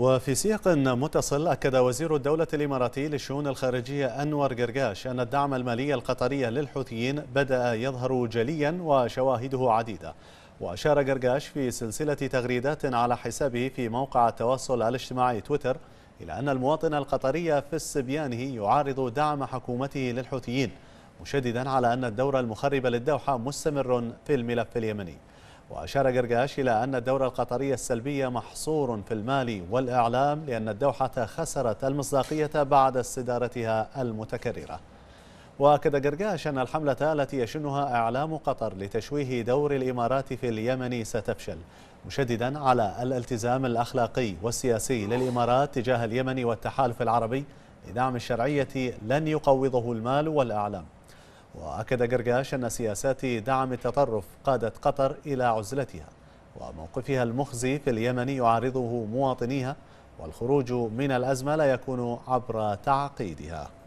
وفي سياق متصل أكد وزير الدولة الإماراتي للشؤون الخارجية أنور قرقاش أن الدعم المالي القطري للحوثيين بدأ يظهر جليا وشواهده عديدة وأشار قرقاش في سلسلة تغريدات على حسابه في موقع التواصل الاجتماعي تويتر إلى أن المواطن القطري في استبيانه يعارض دعم حكومته للحوثيين مشددا على أن الدور المخرب للدوحة مستمر في الملف اليمني وأشار قرقاش إلى أن الدورة القطرية السلبية محصور في المال والإعلام لأن الدوحة خسرت المصداقية بعد استدارتها المتكررة وأكد قرقاش أن الحملة التي يشنها إعلام قطر لتشويه دور الإمارات في اليمن ستفشل مشددا على الالتزام الأخلاقي والسياسي للإمارات تجاه اليمن والتحالف العربي لدعم الشرعية لن يقوضه المال والإعلام وأكد قرقاش أن سياسات دعم التطرف قادت قطر إلى عزلتها وموقفها المخزي في اليمن يعارضه مواطنيها والخروج من الأزمة لا يكون عبر تعقيدها